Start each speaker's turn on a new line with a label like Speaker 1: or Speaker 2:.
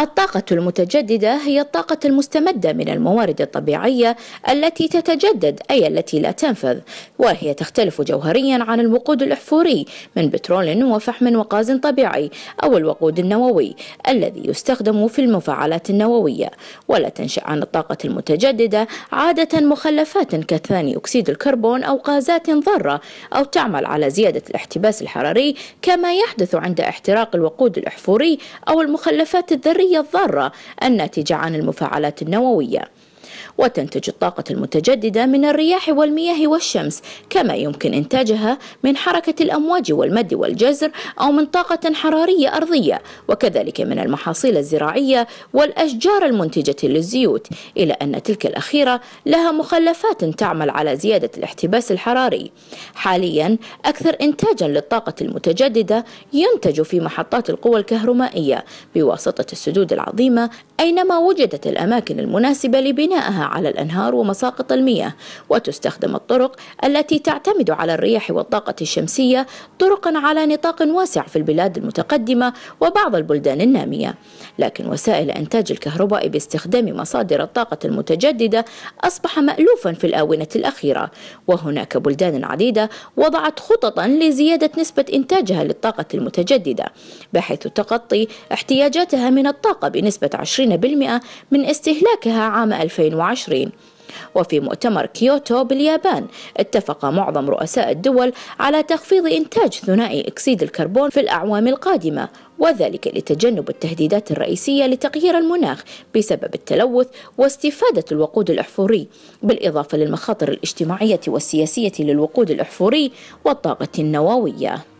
Speaker 1: الطاقة المتجددة هي الطاقة المستمدة من الموارد الطبيعية التي تتجدد أي التي لا تنفذ وهي تختلف جوهريا عن الوقود الأحفوري من بترول وفحم وغاز طبيعي أو الوقود النووي الذي يستخدم في المفاعلات النووية ولا تنشأ عن الطاقة المتجددة عادة مخلفات كثاني أكسيد الكربون أو غازات ضارة أو تعمل على زيادة الاحتباس الحراري كما يحدث عند احتراق الوقود الأحفوري أو المخلفات الذرية الحراريه الضارة الناتجة عن المفاعلات النووية وتنتج الطاقة المتجددة من الرياح والمياه والشمس كما يمكن إنتاجها من حركة الأمواج والمد والجزر أو من طاقة حرارية أرضية وكذلك من المحاصيل الزراعية والأشجار المنتجة للزيوت إلى أن تلك الأخيرة لها مخلفات تعمل على زيادة الاحتباس الحراري حاليا أكثر إنتاجا للطاقة المتجددة ينتج في محطات القوى الكهرومائية بواسطة السدود العظيمة أينما وجدت الأماكن المناسبة لبناء بناءها على الأنهار ومساقط المياه وتستخدم الطرق التي تعتمد على الرياح والطاقة الشمسية طرقا على نطاق واسع في البلاد المتقدمة وبعض البلدان النامية لكن وسائل إنتاج الكهرباء باستخدام مصادر الطاقة المتجددة أصبح مألوفا في الآونة الأخيرة وهناك بلدان عديدة وضعت خططا لزيادة نسبة إنتاجها للطاقة المتجددة بحيث تغطي احتياجاتها من الطاقة بنسبة 20% من استهلاكها عام 2000 2020 وفي مؤتمر كيوتو باليابان اتفق معظم رؤساء الدول على تخفيض إنتاج ثنائي أكسيد الكربون في الأعوام القادمة وذلك لتجنب التهديدات الرئيسية لتغيير المناخ بسبب التلوث واستفادة الوقود الأحفوري بالإضافة للمخاطر الاجتماعية والسياسية للوقود الأحفوري والطاقة النووية